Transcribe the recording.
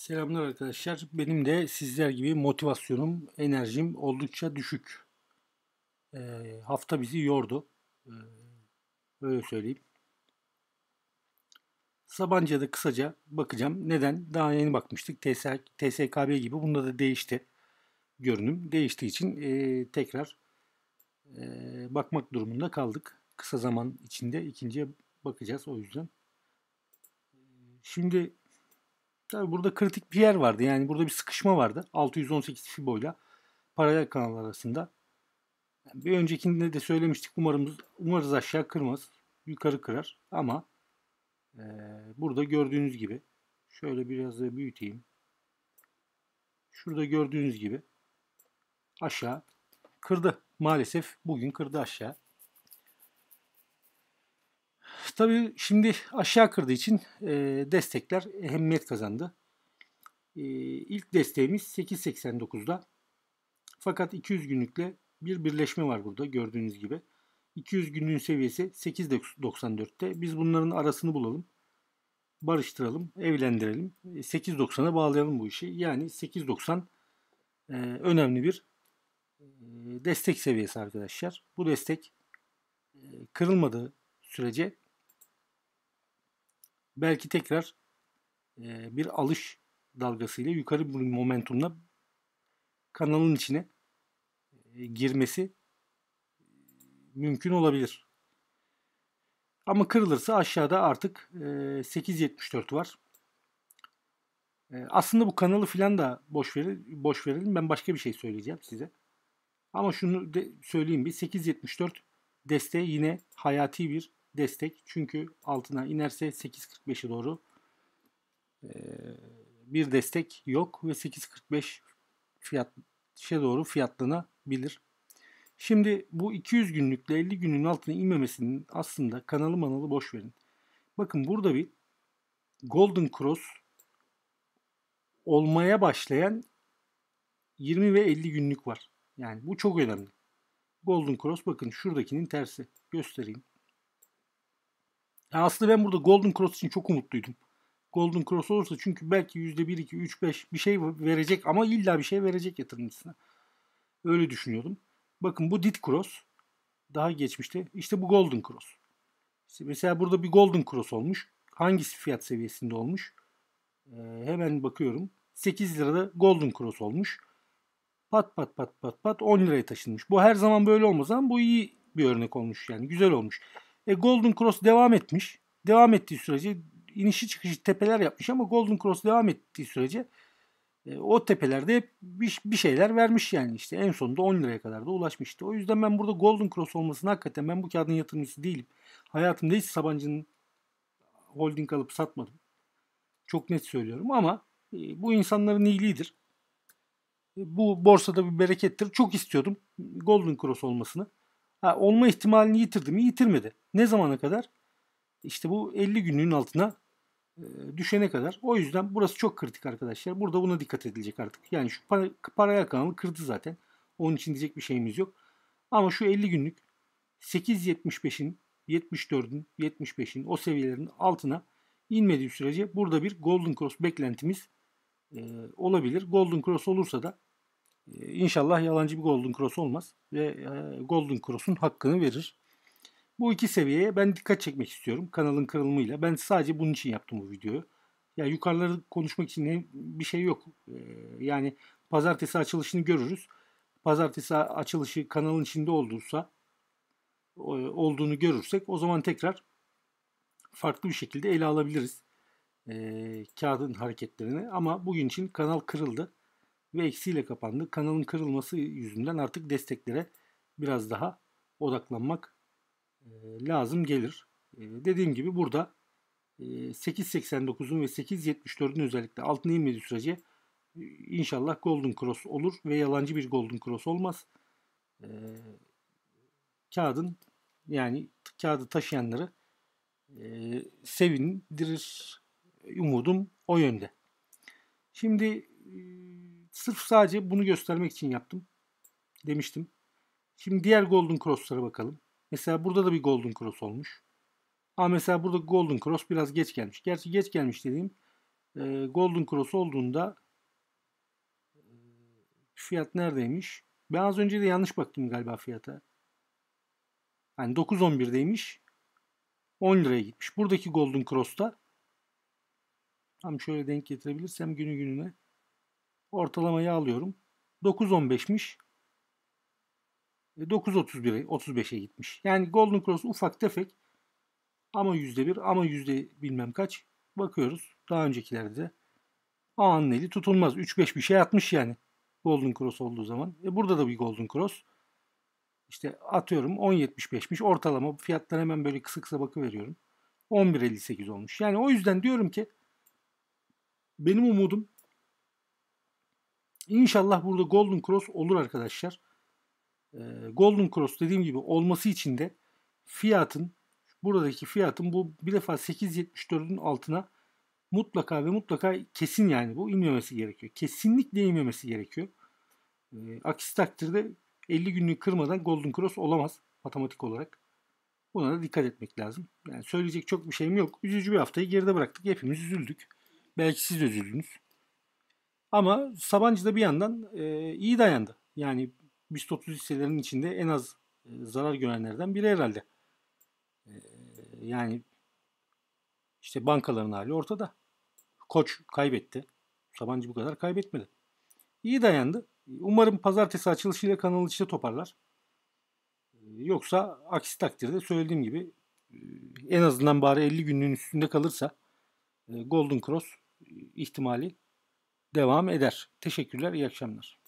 Selamlar arkadaşlar. Benim de sizler gibi motivasyonum, enerjim oldukça düşük. E, hafta bizi yordu. E, öyle söyleyeyim. Sabancı'ya da kısaca bakacağım. Neden? Daha yeni bakmıştık. TSKB gibi. Bunda da değişti. Görünüm değiştiği için e, tekrar e, bakmak durumunda kaldık. Kısa zaman içinde ikinciye bakacağız o yüzden. Şimdi Tabii burada kritik bir yer vardı. Yani burada bir sıkışma vardı. 618 FIBO ile paralel kanal arasında. Bir öncekinde de söylemiştik. Umarımız, umarız aşağı kırmaz. Yukarı kırar. Ama e, burada gördüğünüz gibi şöyle biraz da büyüteyim. Şurada gördüğünüz gibi aşağı kırdı. Maalesef bugün kırdı aşağı. Tabii şimdi aşağı kırdığı için e, destekler e, ehemmiyet kazandı. E, ilk desteğimiz 8.89'da. Fakat 200 günlükle bir birleşme var burada gördüğünüz gibi. 200 günlüğün seviyesi 8.94'te. Biz bunların arasını bulalım. Barıştıralım, evlendirelim. 8.90'a e, bağlayalım bu işi. Yani 8.90 e, önemli bir e, destek seviyesi arkadaşlar. Bu destek e, kırılmadığı sürece belki tekrar e, bir alış dalgasıyla yukarı bir momentumla kanalın içine e, girmesi e, mümkün olabilir. Ama kırılırsa aşağıda artık e, 8.74 var. E, aslında bu kanalı filan da boş verin, boş verelim. Ben başka bir şey söyleyeceğim size. Ama şunu de söyleyeyim bir 8.74 desteği yine hayati bir destek. Çünkü altına inerse 8.45'e doğru bir destek yok ve 8.45 fiyat şey doğru fiyatlanabilir. Şimdi bu 200 günlükle 50 günün altına inmemesinin aslında kanalı manalı boş verin. Bakın burada bir Golden Cross olmaya başlayan 20 ve 50 günlük var. Yani bu çok önemli. Golden Cross bakın şuradakinin tersi. Göstereyim. Yani aslında ben burada Golden Cross için çok umutluydum. Golden Cross olursa çünkü belki %1, 2, 3, 5 bir şey verecek ama illa bir şey verecek yatırımcısına. Öyle düşünüyordum. Bakın bu Dit Cross. Daha geçmişte. İşte bu Golden Cross. İşte mesela burada bir Golden Cross olmuş. Hangisi fiyat seviyesinde olmuş? Ee, hemen bakıyorum. 8 lirada Golden Cross olmuş. Pat pat pat pat pat 10 liraya taşınmış. Bu her zaman böyle olmaz ama bu iyi bir örnek olmuş yani güzel olmuş. E, Golden Cross devam etmiş. Devam ettiği sürece inişi çıkışı tepeler yapmış ama Golden Cross devam ettiği sürece e, o tepelerde bir, bir şeyler vermiş yani işte en sonunda 10 liraya kadar da ulaşmıştı. O yüzden ben burada Golden Cross olmasını hakikaten ben bu kağıdın yatırımcısı değilim. Hayatımda hiç Sabancı'nın holding alıp satmadım. Çok net söylüyorum ama e, bu insanların iyiliğidir. E, bu borsada bir berekettir. Çok istiyordum Golden Cross olmasını. Ha, olma ihtimalini yitirdim. Yitirmedi. Ne zamana kadar? İşte bu 50 günlüğün altına e, düşene kadar. O yüzden burası çok kritik arkadaşlar. Burada buna dikkat edilecek artık. Yani şu para, paraya kanalı kırdı zaten. Onun için diyecek bir şeyimiz yok. Ama şu 50 günlük 8.75'in, 74'ün, 75'in o seviyelerin altına inmediği sürece burada bir Golden Cross beklentimiz e, olabilir. Golden Cross olursa da e, inşallah yalancı bir Golden Cross olmaz ve e, Golden Cross'un hakkını verir. Bu iki seviyeye ben dikkat çekmek istiyorum kanalın kırılımıyla. Ben sadece bunun için yaptım bu videoyu. Ya yani yukarıları konuşmak için bir şey yok. Ee, yani pazartesi açılışını görürüz. Pazartesi açılışı kanalın içinde olduysa olduğunu görürsek o zaman tekrar farklı bir şekilde ele alabiliriz e, ee, kağıdın hareketlerini. Ama bugün için kanal kırıldı ve eksiyle kapandı. Kanalın kırılması yüzünden artık desteklere biraz daha odaklanmak lazım gelir. Dediğim gibi burada 8.89'un ve 8.74'ün özellikle altına inmediği sürece inşallah Golden Cross olur ve yalancı bir Golden Cross olmaz. Kağıdın yani kağıdı taşıyanları sevindirir umudum o yönde. Şimdi sırf sadece bunu göstermek için yaptım demiştim. Şimdi diğer Golden Cross'lara bakalım. Mesela burada da bir Golden Cross olmuş. Ha mesela burada Golden Cross biraz geç gelmiş. Gerçi geç gelmiş dediğim e, Golden Cross olduğunda e, fiyat neredeymiş? Ben az önce de yanlış baktım galiba fiyata. Yani 9.11'deymiş. 10 liraya gitmiş. Buradaki Golden Cross'ta tam şöyle denk getirebilirsem günü gününe ortalamayı alıyorum. 9.15'miş. 9.31'e 35'e gitmiş. Yani Golden Cross ufak tefek ama %1 ama yüzde bilmem kaç bakıyoruz. Daha öncekilerde de Ağa'nın eli tutulmaz. 3-5 bir şey atmış yani Golden Cross olduğu zaman. E burada da bir Golden Cross. İşte atıyorum 10.75'miş ortalama fiyattan hemen böyle kısa kısa bakıveriyorum. 11.58 olmuş. Yani o yüzden diyorum ki benim umudum inşallah burada Golden Cross olur arkadaşlar. Ee, Golden Cross dediğim gibi olması için de fiyatın buradaki fiyatın bu bir defa 8.74'ün altına mutlaka ve mutlaka kesin yani bu inmemesi gerekiyor. Kesinlikle inmemesi gerekiyor. Ee, aksi takdirde 50 günlük kırmadan Golden Cross olamaz matematik olarak. Buna da dikkat etmek lazım. Yani söyleyecek çok bir şeyim yok. Üzücü bir haftayı geride bıraktık. Hepimiz üzüldük. Belki siz de üzüldünüz. Ama Sabancı da bir yandan e, iyi dayandı. Yani BIST 30 hisselerinin içinde en az e, zarar görenlerden biri herhalde. E, yani işte bankaların hali ortada. Koç kaybetti. Sabancı bu kadar kaybetmedi. İyi dayandı. Umarım pazartesi açılışıyla kanalı içinde toparlar. E, yoksa aksi takdirde söylediğim gibi en azından bari 50 günlüğün üstünde kalırsa Golden Cross ihtimali devam eder. Teşekkürler, iyi akşamlar.